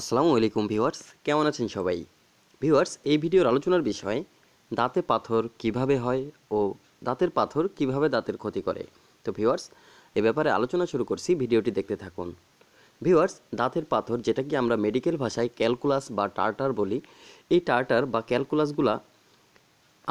আসসালামু আলাইকুম ভিউয়ার্স কেমন আছেন সবাই ভিউয়ার্স এই ভিডিওর আলোচনার বিষয় দাঁতে পাথর কিভাবে হয় ও দাঁতের পাথর কিভাবে দাঁতের ক্ষতি করে তো ভিউয়ার্স এ ব্যাপারে আলোচনা শুরু করছি ভিডিওটি দেখতে থাকুন ভিউয়ার্স দাঁতের পাথর যেটাকে আমরা মেডিকেল ভাষায় ক্যালকুলাস বা টার্টার বলি এই টার্টার বা ক্যালকুলাসগুলা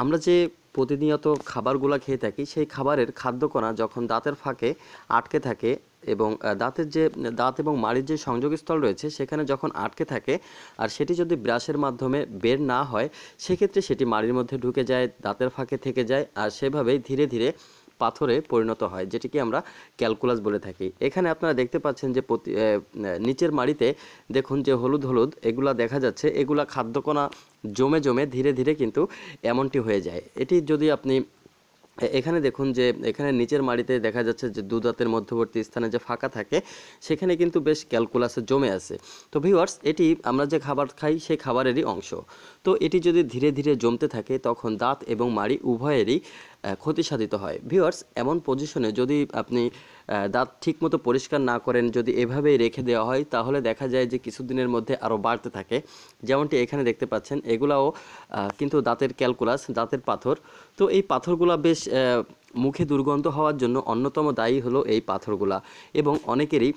আমরা যে প্রতিনিয়ত খাবারগুলা খেয়ে থাকি সেই খাবারের খাদ্যকণা যখন দাঁতের ফাঁকে আটকে থাকে এবং দাঁতের যে দাঁত এবং মাড়ির যে সংযোগস্থল রয়েছে সেখানে যখন আটকে থাকে আর সেটি যদি ব্রাশের মাধ্যমে বের না হয় সেক্ষেত্রে সেটি মাড়ির মধ্যে ঢুকে যায় দাঁতের ফাঁকে থেকে যায় আর সেভাবেই ধীরে ধীরে পাথরে পরিণত হয় যেটিকে আমরা ক্যালকুলাস বলে থাকি এখানে আপনারা দেখতে পাচ্ছেন যে প্রতি নিচের মাড়িতে দেখুন যে হলুদ হলুদ এগুলা দেখা যাচ্ছে এগুলা খাদ্যকণা জমে জমে ধীরে ধীরে কিন্তু এমনটি হয়ে যায় এটি যদি আপনি এখানে দেখুন যে এখানে নিচের মাড়িতে দেখা যাচ্ছে যে দুদাঁতের মধ্যবর্তী স্থানে যে ফাঁকা থাকে সেখানে কিন্তু বেশ ক্যালকুলাসে জমে আছে তো ভিওয়ার্স এটি আমরা যে খাবার খাই সেই খাবারেরই অংশ তো এটি যদি ধীরে ধীরে জমতে থাকে তখন দাঁত এবং মাড়ি উভয়েরই ক্ষতি সাধিত হয় ভিউয়ার্স এমন পজিশনে যদি আপনি দাঁত ঠিকমতো পরিষ্কার না করেন যদি এভাবেই রেখে দেওয়া হয় তাহলে দেখা যায় যে কিছুদিনের মধ্যে আরও বাড়তে থাকে যেমনটি এখানে দেখতে পাচ্ছেন এগুলাও কিন্তু দাঁতের ক্যালকুলাস দাঁতের পাথর তো এই পাথরগুলা বেশ মুখে দুর্গন্ধ হওয়ার জন্য অন্যতম দায়ী হলো এই পাথরগুলা এবং অনেকেরই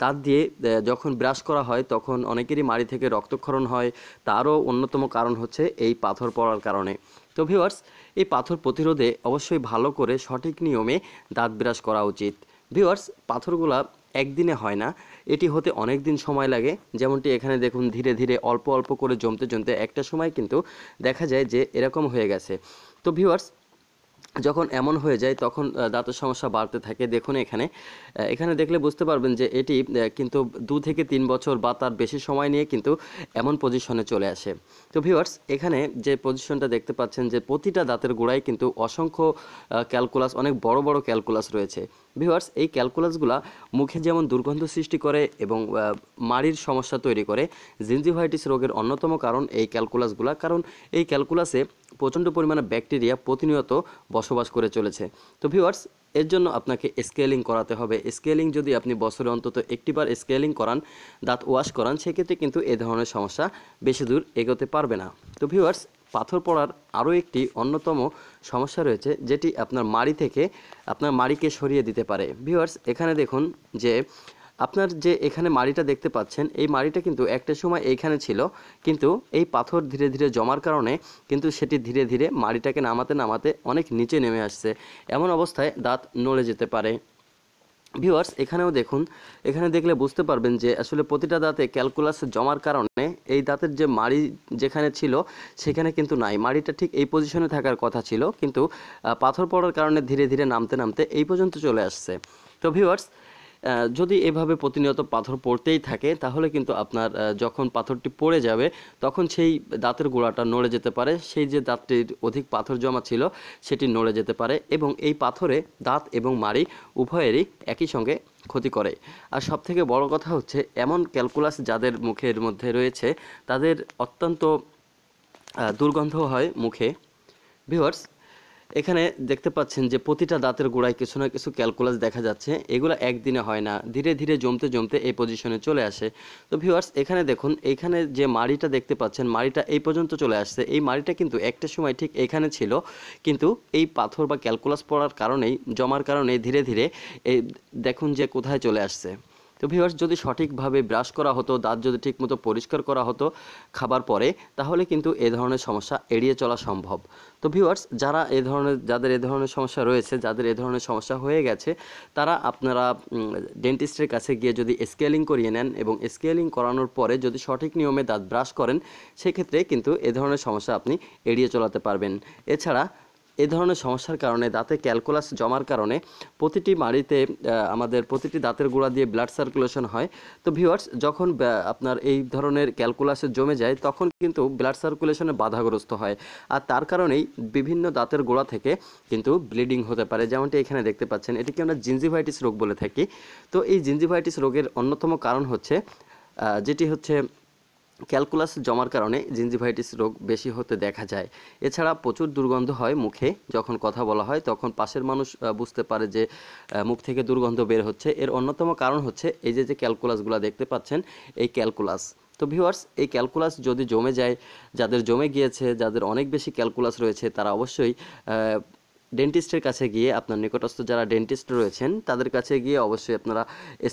দাঁত দিয়ে যখন ব্রাশ করা হয় তখন অনেকেরই মাড়ি থেকে রক্তক্ষরণ হয় তারও অন্যতম কারণ হচ্ছে এই পাথর পড়ার কারণে তো ভিওয়ার্স এই পাথর প্রতিরোধে অবশ্যই ভালো করে সঠিক নিয়মে দাঁত ব্রাশ করা উচিত ভিওয়ার্স পাথরগুলা একদিনে হয় না এটি হতে অনেক দিন সময় লাগে যেমনটি এখানে দেখুন ধীরে ধীরে অল্প অল্প করে জমতে জমতে একটা সময় কিন্তু দেখা যায় যে এরকম হয়ে গেছে তো ভিওয়ার্স যখন এমন হয়ে যায় তখন দাঁতের সমস্যা বাড়তে থাকে দেখুন এখানে এখানে দেখলে বুঝতে পারবেন যে এটি কিন্তু দু থেকে তিন বছর বা তার বেশি সময় নিয়ে কিন্তু এমন পজিশনে চলে আসে তো ভিওয়ার্স এখানে যে পজিশনটা দেখতে পাচ্ছেন যে প্রতিটা দাঁতের গোড়ায় কিন্তু অসংখ্য ক্যালকুলাস অনেক বড় বড় ক্যালকুলাস রয়েছে ভিউয়ার্স এই ক্যালকুলাসগুলো মুখে যেমন দুর্গন্ধ সৃষ্টি করে এবং মাড়ির সমস্যা তৈরি করে জিনজিভাইটিস রোগের অন্যতম কারণ এই ক্যালকুলাসগুলো কারণ এই ক্যালকুলাসে প্রচণ্ড পরিমাণে ব্যাকটেরিয়া প্রতিনিয়ত বসবাস করে চলেছে তো ভিউয়ার্স এর জন্য আপনাকে স্কেলিং করাতে হবে স্কেলিং যদি আপনি বছরে অন্তত একটিবার স্কেলিং করান দাঁত ওয়াশ করান সেক্ষেত্রে কিন্তু এ ধরনের সমস্যা বেশি দূর এগোতে পারবে না তো ভিউয়ার্স পাথর পড়ার আরও একটি অন্যতম সমস্যা রয়েছে যেটি আপনার মাড়ি থেকে আপনার মাড়িকে সরিয়ে দিতে পারে ভিউয়ার্স এখানে দেখুন যে আপনার যে এখানে মাড়িটা দেখতে পাচ্ছেন এই মাড়িটা কিন্তু একটা সময় এইখানে ছিল কিন্তু এই পাথর ধীরে ধীরে জমার কারণে কিন্তু সেটি ধীরে ধীরে মাড়িটাকে নামাতে নামাতে অনেক নিচে নেমে আসছে এমন অবস্থায় দাঁত নড়ে যেতে পারে ভিউয়ার্স এখানেও দেখুন এখানে দেখলে বুঝতে পারবেন যে আসলে প্রতিটা দাঁতে ক্যালকুলাস জমার কারণে এই দাঁতের যে মাড়ি যেখানে ছিল সেখানে কিন্তু নাই মাড়িটা ঠিক এই পজিশনে থাকার কথা ছিল কিন্তু পাথর পড়ার কারণে ধীরে ধীরে নামতে নামতে এই পর্যন্ত চলে আসছে তো ভিউয়ার্স যদি এভাবে প্রতিনিয়ত পাথর পড়তেই থাকে তাহলে কিন্তু আপনার যখন পাথরটি পড়ে যাবে তখন সেই দাঁতের গোড়াটা নড়ে যেতে পারে সেই যে দাঁতটির অধিক পাথর জমা ছিল সেটি নড়ে যেতে পারে এবং এই পাথরে দাঁত এবং মাড়ি উভয়েরই একই সঙ্গে ক্ষতি করে আর সবথেকে বড় কথা হচ্ছে এমন ক্যালকুলাস যাদের মুখের মধ্যে রয়েছে তাদের অত্যন্ত দুর্গন্ধ হয় মুখে ভিউয়ার্স এখানে দেখতে পাচ্ছেন যে প্রতিটা দাঁতের গোড়ায় কিছু না কিছু ক্যালকুলাস দেখা যাচ্ছে এগুলো একদিনে হয় না ধীরে ধীরে জমতে জমতে এই পজিশনে চলে আসে তো ভিউয়ার্স এখানে দেখুন এখানে যে মাড়িটা দেখতে পাচ্ছেন মাড়িটা এই পর্যন্ত চলে আসছে এই মাড়িটা কিন্তু একটা সময় ঠিক এখানে ছিল কিন্তু এই পাথর বা ক্যালকুলাস পড়ার কারণেই জমার কারণে ধীরে ধীরে এই দেখুন যে কোথায় চলে আসছে তো ভিউয়ার্স যদি সঠিকভাবে ব্রাশ করা হতো দাঁত যদি ঠিকমতো পরিষ্কার করা হতো খাবার পরে তাহলে কিন্তু এ ধরনের সমস্যা এড়িয়ে চলা সম্ভব তো ভিউয়ার্স যারা এ ধরনের যাদের এ ধরনের সমস্যা রয়েছে যাদের এ ধরনের সমস্যা হয়ে গেছে তারা আপনারা ডেন্টিস্টের কাছে গিয়ে যদি স্কেলিং করিয়ে নেন এবং স্কেলিং করানোর পরে যদি সঠিক নিয়মে দাঁত ব্রাশ করেন সেক্ষেত্রে কিন্তু এ ধরনের সমস্যা আপনি এড়িয়ে চলাতে পারবেন এছাড়া এ ধরনের সমস্যার কারণে দাঁতে ক্যালকুলাস জমার কারণে প্রতিটি মাড়িতে আমাদের প্রতিটি দাঁতের গোড়া দিয়ে ব্লাড সার্কুলেশন হয় তো ভিউয়ার্স যখন আপনার এই ধরনের ক্যালকুলাসে জমে যায় তখন কিন্তু ব্লাড সার্কুলেশনে বাধাগ্রস্ত হয় আর তার কারণেই বিভিন্ন দাঁতের গোড়া থেকে কিন্তু ব্লিডিং হতে পারে যেমনটি এখানে দেখতে পাচ্ছেন এটিকে আমরা জিঞ্জিভাইটিস রোগ বলে থাকি তো এই জিঞ্জিভাইটিস রোগের অন্যতম কারণ হচ্ছে যেটি হচ্ছে ক্যালকুলাস জমার কারণে জিঞ্জিভাইটিস রোগ বেশি হতে দেখা যায় এছাড়া প্রচুর দুর্গন্ধ হয় মুখে যখন কথা বলা হয় তখন পাশের মানুষ বুঝতে পারে যে মুখ থেকে দুর্গন্ধ বের হচ্ছে এর অন্যতম কারণ হচ্ছে এই যে যে ক্যালকুলাসগুলো দেখতে পাচ্ছেন এই ক্যালকুলাস তো ভিউয়ার্স এই ক্যালকুলাস যদি জমে যায় যাদের জমে গিয়েছে যাদের অনেক বেশি ক্যালকুলাস রয়েছে তারা অবশ্যই ডেন্টিস্টের কাছে গিয়ে আপনার নিকটস্থ যারা ডেন্টিস্ট রয়েছেন তাদের কাছে গিয়ে অবশ্যই আপনারা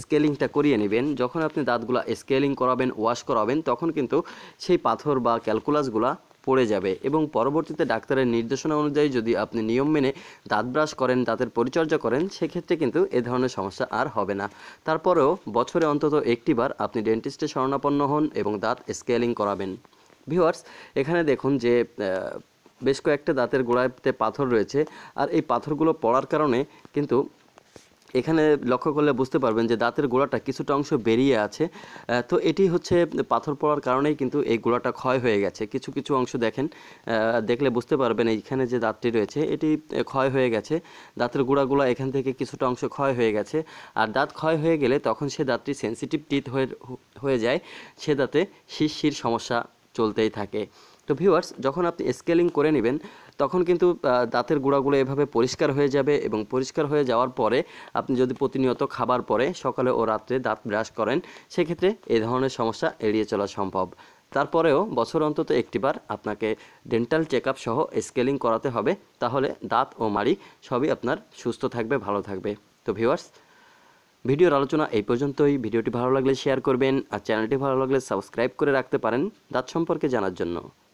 স্কেলিংটা করিয়ে নেবেন যখন আপনি দাঁতগুলো স্কেলিং করাবেন ওয়াশ করাবেন তখন কিন্তু সেই পাথর বা ক্যালকুলাসগুলা পড়ে যাবে এবং পরবর্তীতে ডাক্তারের নির্দেশনা অনুযায়ী যদি আপনি নিয়ম মেনে দাঁত ব্রাশ করেন দাঁতের পরিচর্যা করেন সেক্ষেত্রে কিন্তু এ ধরনের সমস্যা আর হবে না তারপরেও বছরে অন্তত একটিবার আপনি ডেন্টিস্টে শরণাপন্ন হন এবং দাঁত স্কেলিং করাবেন ভিওয়ার্স এখানে দেখুন যে বেশ কয়েকটা দাঁতের গোড়াতে পাথর রয়েছে আর এই পাথরগুলো পড়ার কারণে কিন্তু এখানে লক্ষ্য করলে বুঝতে পারবেন যে দাঁতের গোড়াটা কিছুটা অংশ বেরিয়ে আছে তো এটি হচ্ছে পাথর পড়ার কারণেই কিন্তু এই গোড়াটা ক্ষয় হয়ে গেছে কিছু কিছু অংশ দেখেন দেখলে বুঝতে পারবেন এইখানে যে দাঁতটি রয়েছে এটি ক্ষয় হয়ে গেছে দাঁতের গোড়াগুলো এখান থেকে কিছুটা অংশ ক্ষয় হয়ে গেছে আর দাঁত ক্ষয় হয়ে গেলে তখন সে দাঁতটি সেন্সিটিভ টিথ হয়ে হয়ে যায় সে দাঁতে শিরশির সমস্যা চলতেই থাকে তো ভিউয়ার্স যখন আপনি স্কেলিং করে নেবেন তখন কিন্তু দাঁতের গুঁড়াগুলো এভাবে পরিষ্কার হয়ে যাবে এবং পরিষ্কার হয়ে যাওয়ার পরে আপনি যদি প্রতিনিয়ত খাবার পরে সকালে ও রাত্রে দাঁত ব্রাশ করেন সেক্ষেত্রে এই ধরনের সমস্যা এড়িয়ে চলা সম্ভব তারপরেও বছর অন্তত একটিবার আপনাকে ডেন্টাল চেক সহ স্কেলিং করাতে হবে তাহলে দাঁত ও মাড়ি সবই আপনার সুস্থ থাকবে ভালো থাকবে তো ভিউয়ার্স ভিডিওর আলোচনা এই পর্যন্তই ভিডিওটি ভালো লাগলে শেয়ার করবেন আর চ্যানেলটি ভালো লাগলে সাবস্ক্রাইব করে রাখতে পারেন দাঁত সম্পর্কে জানার জন্য